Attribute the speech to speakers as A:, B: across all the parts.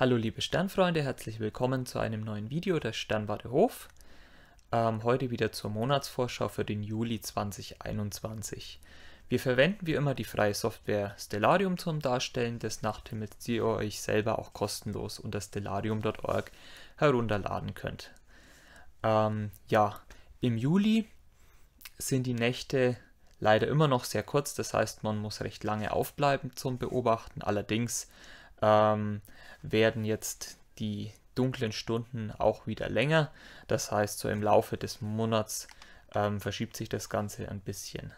A: Hallo liebe Sternfreunde, herzlich willkommen zu einem neuen Video der Sternwarte Hof. Ähm, heute wieder zur Monatsvorschau für den Juli 2021. Wir verwenden wie immer die freie Software Stellarium zum Darstellen des Nachthimmels, die ihr euch selber auch kostenlos unter stellarium.org herunterladen könnt. Ähm, ja, im Juli sind die Nächte leider immer noch sehr kurz, das heißt man muss recht lange aufbleiben zum Beobachten. Allerdings ähm, werden jetzt die dunklen Stunden auch wieder länger. Das heißt, so im Laufe des Monats ähm, verschiebt sich das Ganze ein bisschen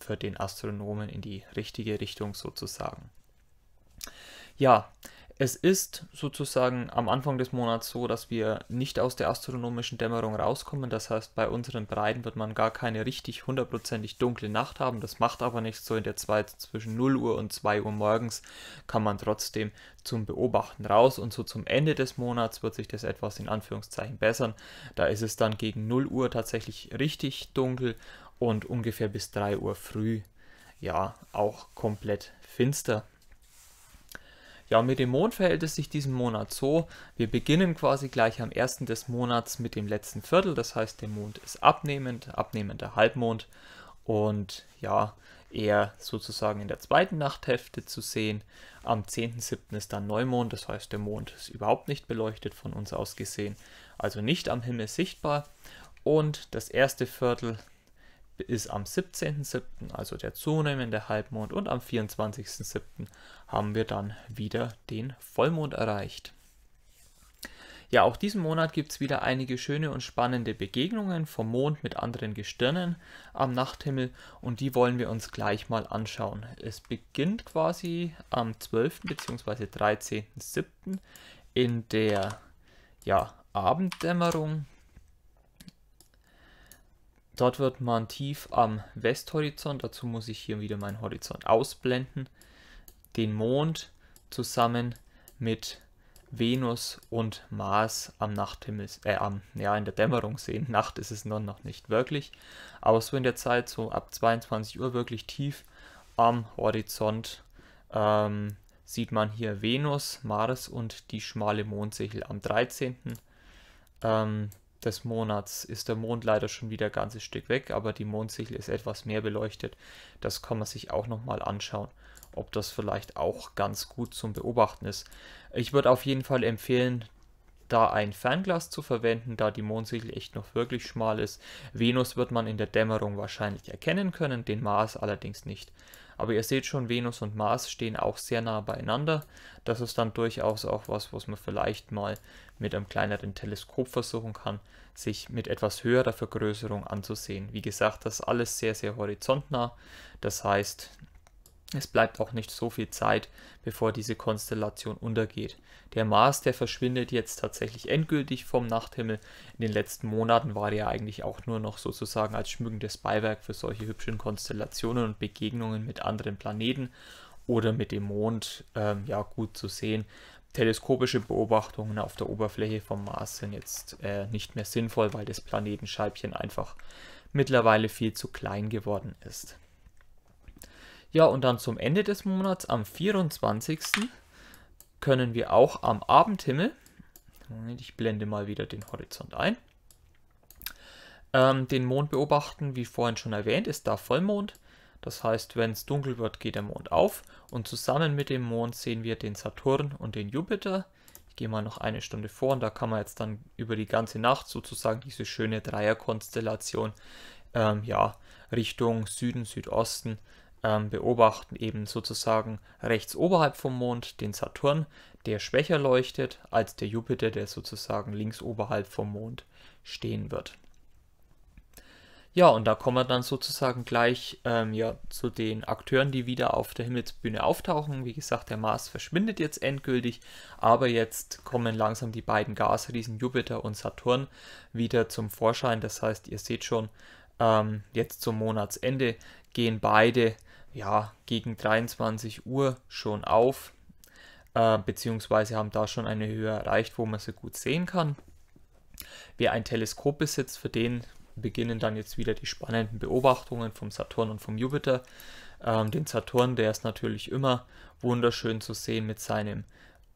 A: für den Astronomen in die richtige Richtung sozusagen. Ja, es ist sozusagen am Anfang des Monats so, dass wir nicht aus der astronomischen Dämmerung rauskommen. Das heißt, bei unseren Breiten wird man gar keine richtig hundertprozentig dunkle Nacht haben. Das macht aber nichts. So in der Zeit zwischen 0 Uhr und 2 Uhr morgens kann man trotzdem zum Beobachten raus. Und so zum Ende des Monats wird sich das etwas in Anführungszeichen bessern. Da ist es dann gegen 0 Uhr tatsächlich richtig dunkel und ungefähr bis 3 Uhr früh ja auch komplett finster. Ja, mit dem Mond verhält es sich diesen Monat so, wir beginnen quasi gleich am 1. des Monats mit dem letzten Viertel, das heißt der Mond ist abnehmend, abnehmender Halbmond und ja, eher sozusagen in der zweiten Nachthälfte zu sehen. Am 10.7. ist dann Neumond, das heißt der Mond ist überhaupt nicht beleuchtet von uns aus gesehen, also nicht am Himmel sichtbar. Und das erste Viertel ist am 17.07., also der zunehmende Halbmond, und am 24.07. haben wir dann wieder den Vollmond erreicht. Ja, auch diesen Monat gibt es wieder einige schöne und spannende Begegnungen vom Mond mit anderen Gestirnen am Nachthimmel und die wollen wir uns gleich mal anschauen. Es beginnt quasi am 12. bzw. 13.07. in der ja, Abenddämmerung Dort wird man tief am Westhorizont, dazu muss ich hier wieder meinen Horizont ausblenden, den Mond zusammen mit Venus und Mars am Nachthimmel, äh, am, ja, in der Dämmerung sehen. Nacht ist es nun noch nicht wirklich, aber so in der Zeit, so ab 22 Uhr wirklich tief am Horizont, ähm, sieht man hier Venus, Mars und die schmale Mondsichel am 13. Ähm, des Monats ist der Mond leider schon wieder ein ganzes Stück weg, aber die Mondsichel ist etwas mehr beleuchtet. Das kann man sich auch nochmal anschauen, ob das vielleicht auch ganz gut zum Beobachten ist. Ich würde auf jeden Fall empfehlen, da ein Fernglas zu verwenden, da die Mondsichel echt noch wirklich schmal ist. Venus wird man in der Dämmerung wahrscheinlich erkennen können, den Mars allerdings nicht. Aber ihr seht schon, Venus und Mars stehen auch sehr nah beieinander. Das ist dann durchaus auch was, was man vielleicht mal mit einem kleineren Teleskop versuchen kann, sich mit etwas höherer Vergrößerung anzusehen. Wie gesagt, das alles sehr, sehr horizontnah. Das heißt, es bleibt auch nicht so viel Zeit, bevor diese Konstellation untergeht. Der Mars, der verschwindet jetzt tatsächlich endgültig vom Nachthimmel. In den letzten Monaten war er eigentlich auch nur noch sozusagen als schmückendes Beiwerk für solche hübschen Konstellationen und Begegnungen mit anderen Planeten oder mit dem Mond ähm, ja gut zu sehen teleskopische Beobachtungen auf der Oberfläche vom Mars sind jetzt äh, nicht mehr sinnvoll, weil das Planetenscheibchen einfach mittlerweile viel zu klein geworden ist. Ja, und dann zum Ende des Monats, am 24. können wir auch am Abendhimmel, ich blende mal wieder den Horizont ein, ähm, den Mond beobachten. Wie vorhin schon erwähnt, ist da Vollmond. Das heißt, wenn es dunkel wird, geht der Mond auf und zusammen mit dem Mond sehen wir den Saturn und den Jupiter. Ich gehe mal noch eine Stunde vor und da kann man jetzt dann über die ganze Nacht sozusagen diese schöne Dreierkonstellation ähm, ja, Richtung Süden, Südosten ähm, beobachten. Eben sozusagen rechts oberhalb vom Mond den Saturn, der schwächer leuchtet als der Jupiter, der sozusagen links oberhalb vom Mond stehen wird. Ja, und da kommen wir dann sozusagen gleich ähm, ja, zu den Akteuren, die wieder auf der Himmelsbühne auftauchen. Wie gesagt, der Mars verschwindet jetzt endgültig, aber jetzt kommen langsam die beiden Gasriesen Jupiter und Saturn wieder zum Vorschein. Das heißt, ihr seht schon, ähm, jetzt zum Monatsende gehen beide ja, gegen 23 Uhr schon auf, äh, beziehungsweise haben da schon eine Höhe erreicht, wo man sie gut sehen kann. Wer ein Teleskop besitzt, für den beginnen dann jetzt wieder die spannenden Beobachtungen vom Saturn und vom Jupiter. Ähm, den Saturn, der ist natürlich immer wunderschön zu sehen mit seinem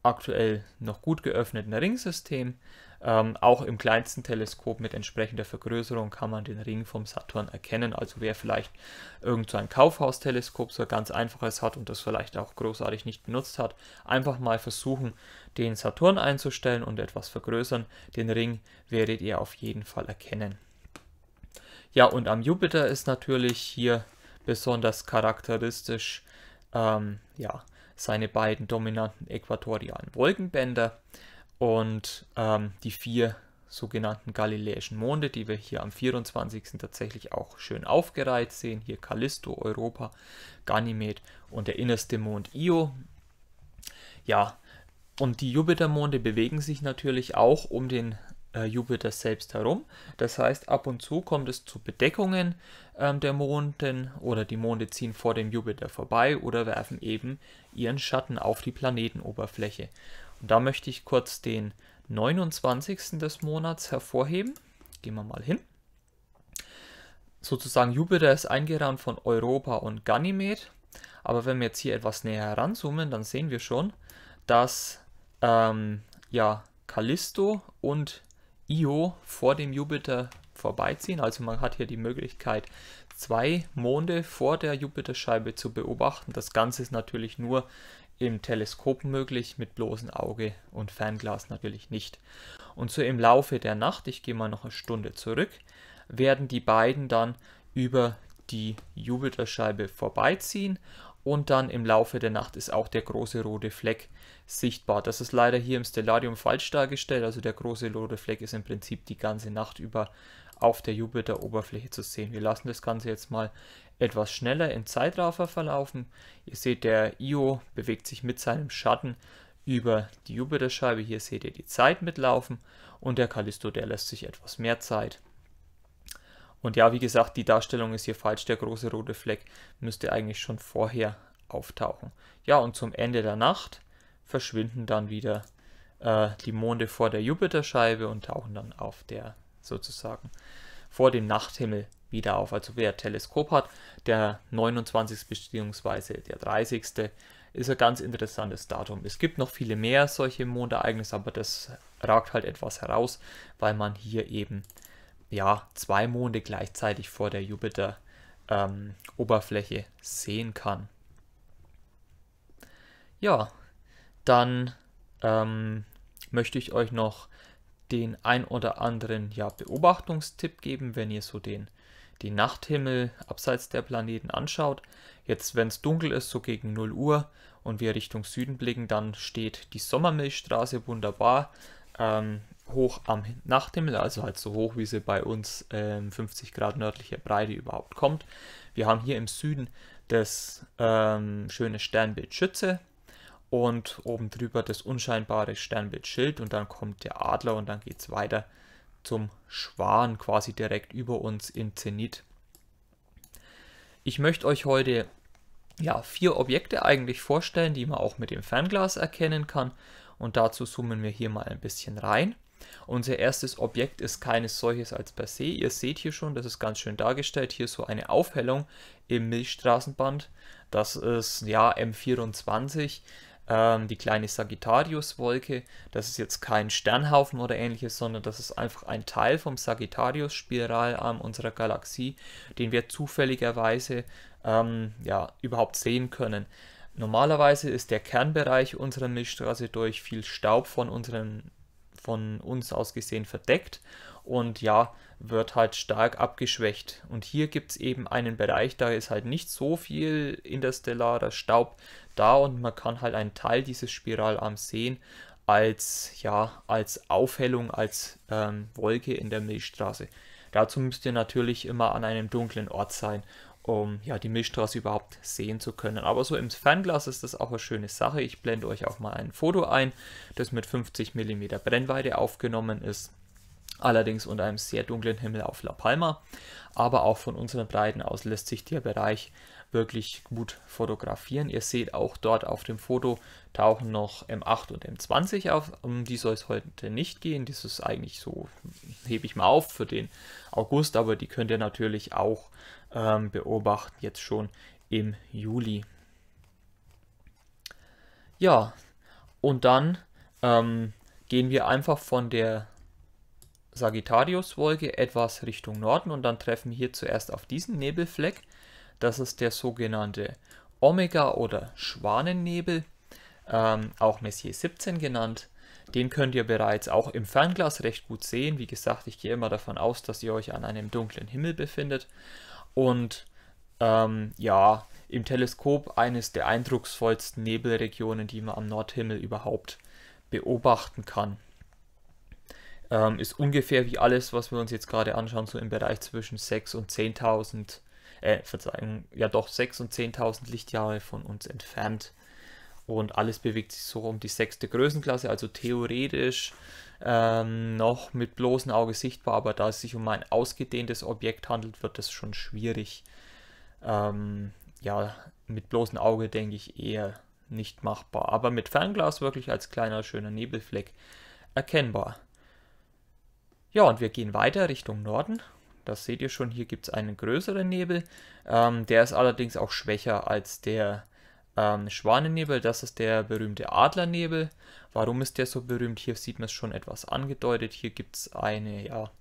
A: aktuell noch gut geöffneten Ringsystem. Ähm, auch im kleinsten Teleskop mit entsprechender Vergrößerung kann man den Ring vom Saturn erkennen. Also wer vielleicht irgend so ein Kaufhausteleskop, so ein ganz einfaches hat und das vielleicht auch großartig nicht benutzt hat, einfach mal versuchen, den Saturn einzustellen und etwas vergrößern. Den Ring werdet ihr auf jeden Fall erkennen. Ja, und am Jupiter ist natürlich hier besonders charakteristisch ähm, ja, seine beiden dominanten äquatorialen Wolkenbänder und ähm, die vier sogenannten galiläischen Monde, die wir hier am 24. tatsächlich auch schön aufgereiht sehen. Hier Callisto, Europa, Ganymed und der innerste Mond Io. Ja, und die Jupitermonde bewegen sich natürlich auch um den äh, Jupiter selbst herum. Das heißt, ab und zu kommt es zu Bedeckungen ähm, der Monden oder die Monde ziehen vor dem Jupiter vorbei oder werfen eben ihren Schatten auf die Planetenoberfläche. Und da möchte ich kurz den 29. des Monats hervorheben. Gehen wir mal hin. Sozusagen Jupiter ist eingerahmt von Europa und Ganymed. Aber wenn wir jetzt hier etwas näher heranzoomen, dann sehen wir schon, dass ähm, ja, Callisto und Io vor dem Jupiter vorbeiziehen. Also man hat hier die Möglichkeit, zwei Monde vor der Jupiterscheibe zu beobachten. Das Ganze ist natürlich nur im Teleskop möglich, mit bloßem Auge und Fernglas natürlich nicht. Und so im Laufe der Nacht, ich gehe mal noch eine Stunde zurück, werden die beiden dann über die Jupiterscheibe vorbeiziehen und dann im Laufe der Nacht ist auch der große rote Fleck sichtbar. Das ist leider hier im Stellarium falsch dargestellt, also der große rote Fleck ist im Prinzip die ganze Nacht über auf der Jupiter-Oberfläche zu sehen. Wir lassen das Ganze jetzt mal etwas schneller im Zeitraffer verlaufen. Ihr seht, der Io bewegt sich mit seinem Schatten über die Jupiterscheibe. Hier seht ihr die Zeit mitlaufen und der Callisto, der lässt sich etwas mehr Zeit. Und ja, wie gesagt, die Darstellung ist hier falsch. Der große rote Fleck müsste eigentlich schon vorher auftauchen. Ja, und zum Ende der Nacht verschwinden dann wieder äh, die Monde vor der Jupiterscheibe und tauchen dann auf der sozusagen vor dem Nachthimmel wieder auf. Also wer Teleskop hat, der 29. bzw. der 30. ist ein ganz interessantes Datum. Es gibt noch viele mehr solche Mondereignisse, aber das ragt halt etwas heraus, weil man hier eben ja, zwei Monde gleichzeitig vor der Jupiter-Oberfläche ähm, sehen kann. Ja, dann ähm, möchte ich euch noch den ein oder anderen ja, Beobachtungstipp geben, wenn ihr so den, den Nachthimmel abseits der Planeten anschaut. Jetzt, wenn es dunkel ist, so gegen 0 Uhr und wir Richtung Süden blicken, dann steht die Sommermilchstraße wunderbar. Ähm, hoch am Nachthimmel, also halt so hoch, wie sie bei uns ähm, 50 Grad nördlicher Breite überhaupt kommt. Wir haben hier im Süden das ähm, schöne Sternbild Schütze und oben drüber das unscheinbare Sternbild Schild und dann kommt der Adler und dann geht es weiter zum Schwan quasi direkt über uns im Zenit. Ich möchte euch heute ja, vier Objekte eigentlich vorstellen, die man auch mit dem Fernglas erkennen kann und dazu zoomen wir hier mal ein bisschen rein. Unser erstes Objekt ist keines solches als per se. Ihr seht hier schon, das ist ganz schön dargestellt, hier so eine Aufhellung im Milchstraßenband. Das ist ja M24, ähm, die kleine Sagittarius-Wolke. Das ist jetzt kein Sternhaufen oder ähnliches, sondern das ist einfach ein Teil vom Sagittarius-Spiralarm unserer Galaxie, den wir zufälligerweise ähm, ja, überhaupt sehen können. Normalerweise ist der Kernbereich unserer Milchstraße durch viel Staub von unseren von uns aus gesehen verdeckt und ja, wird halt stark abgeschwächt. Und hier gibt es eben einen Bereich, da ist halt nicht so viel interstellarer Staub da und man kann halt einen Teil dieses Spiralarms sehen als, ja, als Aufhellung, als ähm, Wolke in der Milchstraße. Dazu müsst ihr natürlich immer an einem dunklen Ort sein um ja, die Milchstraße überhaupt sehen zu können. Aber so im Fernglas ist das auch eine schöne Sache. Ich blende euch auch mal ein Foto ein, das mit 50 mm Brennweite aufgenommen ist. Allerdings unter einem sehr dunklen Himmel auf La Palma. Aber auch von unseren Breiten aus lässt sich der Bereich wirklich gut fotografieren. Ihr seht auch dort auf dem Foto tauchen noch M8 und M20 auf. Um die soll es heute nicht gehen. Das ist eigentlich so, hebe ich mal auf für den August, aber die könnt ihr natürlich auch ähm, beobachten, jetzt schon im Juli. Ja, und dann ähm, gehen wir einfach von der Sagittarius-Wolke etwas Richtung Norden und dann treffen wir hier zuerst auf diesen Nebelfleck. Das ist der sogenannte Omega- oder Schwanennebel, ähm, auch Messier 17 genannt. Den könnt ihr bereits auch im Fernglas recht gut sehen. Wie gesagt, ich gehe immer davon aus, dass ihr euch an einem dunklen Himmel befindet und ähm, ja, im Teleskop eines der eindrucksvollsten Nebelregionen, die man am Nordhimmel überhaupt beobachten kann. Ähm, ist ungefähr wie alles, was wir uns jetzt gerade anschauen, so im Bereich zwischen 6 und 10.000, äh, Verzeihung, ja doch 6 und 10.000 Lichtjahre von uns entfernt. Und alles bewegt sich so um die sechste Größenklasse, also theoretisch ähm, noch mit bloßem Auge sichtbar, aber da es sich um ein ausgedehntes Objekt handelt, wird das schon schwierig. Ähm, ja, mit bloßem Auge denke ich eher nicht machbar, aber mit Fernglas wirklich als kleiner schöner Nebelfleck erkennbar. Ja, und wir gehen weiter Richtung Norden. Das seht ihr schon, hier gibt es einen größeren Nebel. Ähm, der ist allerdings auch schwächer als der ähm, Schwanennebel, das ist der berühmte Adlernebel. Warum ist der so berühmt? Hier sieht man es schon etwas angedeutet. Hier gibt es eine, ja,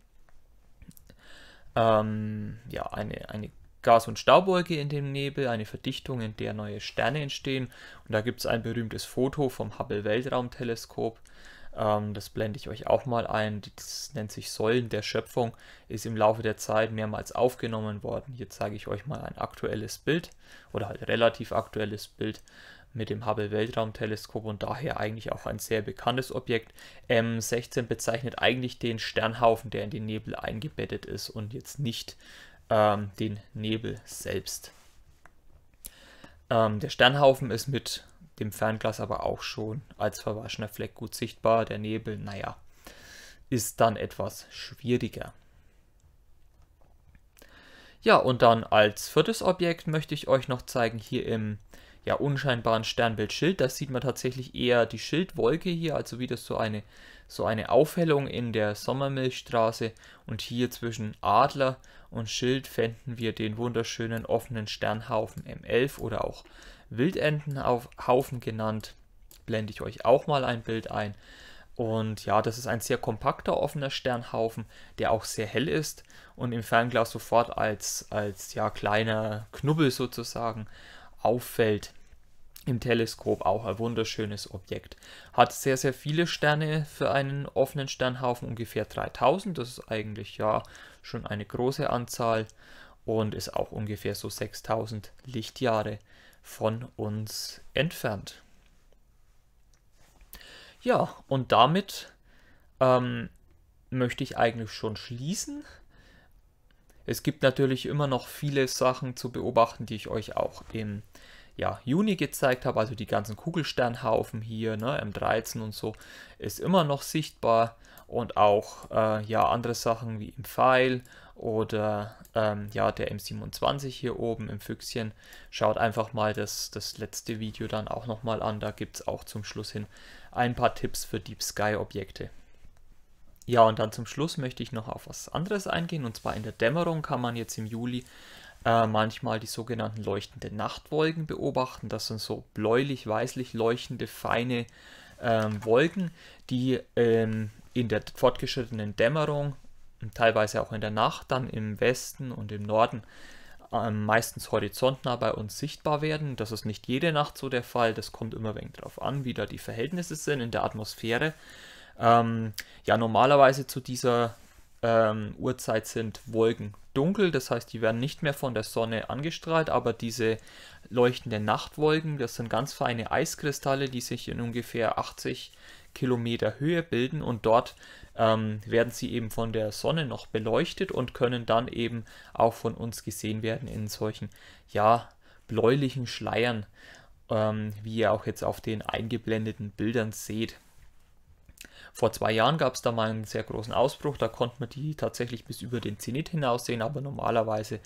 A: ähm, ja, eine, eine Gas- und Staubwolke in dem Nebel, eine Verdichtung, in der neue Sterne entstehen. Und da gibt es ein berühmtes Foto vom Hubble Weltraumteleskop. Ähm, das blende ich euch auch mal ein. Das nennt sich Säulen der Schöpfung, ist im Laufe der Zeit mehrmals aufgenommen worden. Hier zeige ich euch mal ein aktuelles Bild oder halt relativ aktuelles Bild mit dem Hubble Weltraumteleskop und daher eigentlich auch ein sehr bekanntes Objekt. M16 bezeichnet eigentlich den Sternhaufen, der in den Nebel eingebettet ist und jetzt nicht ähm, den Nebel selbst. Ähm, der Sternhaufen ist mit dem Fernglas aber auch schon als verwaschener Fleck gut sichtbar. Der Nebel, naja, ist dann etwas schwieriger. Ja, und dann als viertes Objekt möchte ich euch noch zeigen, hier im ja, unscheinbaren Sternbildschild, da sieht man tatsächlich eher die Schildwolke hier, also wieder so eine, so eine Aufhellung in der Sommermilchstraße und hier zwischen Adler und Schild fänden wir den wunderschönen offenen Sternhaufen M11 oder auch Wildenten auf Haufen genannt. Blende ich euch auch mal ein Bild ein. Und ja, das ist ein sehr kompakter offener Sternhaufen, der auch sehr hell ist und im Fernglas sofort als, als ja, kleiner Knubbel sozusagen auffällt. Im Teleskop auch ein wunderschönes Objekt. Hat sehr, sehr viele Sterne für einen offenen Sternhaufen, ungefähr 3000. Das ist eigentlich ja schon eine große Anzahl und ist auch ungefähr so 6000 Lichtjahre von uns entfernt. Ja, und damit ähm, möchte ich eigentlich schon schließen. Es gibt natürlich immer noch viele Sachen zu beobachten, die ich euch auch im ja, Juni gezeigt habe, also die ganzen Kugelsternhaufen hier, ne, M13 und so, ist immer noch sichtbar und auch äh, ja, andere Sachen wie im Pfeil oder ähm, ja, der M27 hier oben im Füchschen. Schaut einfach mal das, das letzte Video dann auch nochmal an, da gibt es auch zum Schluss hin ein paar Tipps für Deep Sky Objekte. Ja, und dann zum Schluss möchte ich noch auf was anderes eingehen. Und zwar in der Dämmerung kann man jetzt im Juli äh, manchmal die sogenannten leuchtenden Nachtwolken beobachten. Das sind so bläulich-weißlich leuchtende, feine ähm, Wolken, die ähm, in der fortgeschrittenen Dämmerung teilweise auch in der Nacht dann im Westen und im Norden ähm, meistens horizontnah bei uns sichtbar werden. Das ist nicht jede Nacht so der Fall, das kommt immer wenig darauf an, wie da die Verhältnisse sind in der Atmosphäre. Ähm, ja, normalerweise zu dieser ähm, Uhrzeit sind Wolken dunkel, das heißt, die werden nicht mehr von der Sonne angestrahlt, aber diese leuchtenden Nachtwolken, das sind ganz feine Eiskristalle, die sich in ungefähr 80 Kilometer Höhe bilden und dort ähm, werden sie eben von der Sonne noch beleuchtet und können dann eben auch von uns gesehen werden in solchen, ja, bläulichen Schleiern, ähm, wie ihr auch jetzt auf den eingeblendeten Bildern seht. Vor zwei Jahren gab es da mal einen sehr großen Ausbruch, da konnte man die tatsächlich bis über den Zenit hinaus sehen, aber normalerweise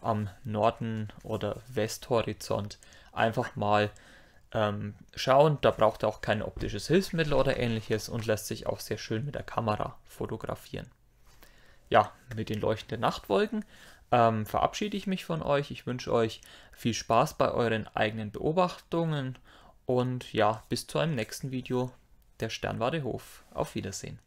A: am Norden- oder Westhorizont einfach mal ähm, schauen. Da braucht er auch kein optisches Hilfsmittel oder ähnliches und lässt sich auch sehr schön mit der Kamera fotografieren. Ja, mit den leuchtenden Nachtwolken ähm, verabschiede ich mich von euch. Ich wünsche euch viel Spaß bei euren eigenen Beobachtungen und ja, bis zu einem nächsten Video der Sternwarte Hof. Auf Wiedersehen.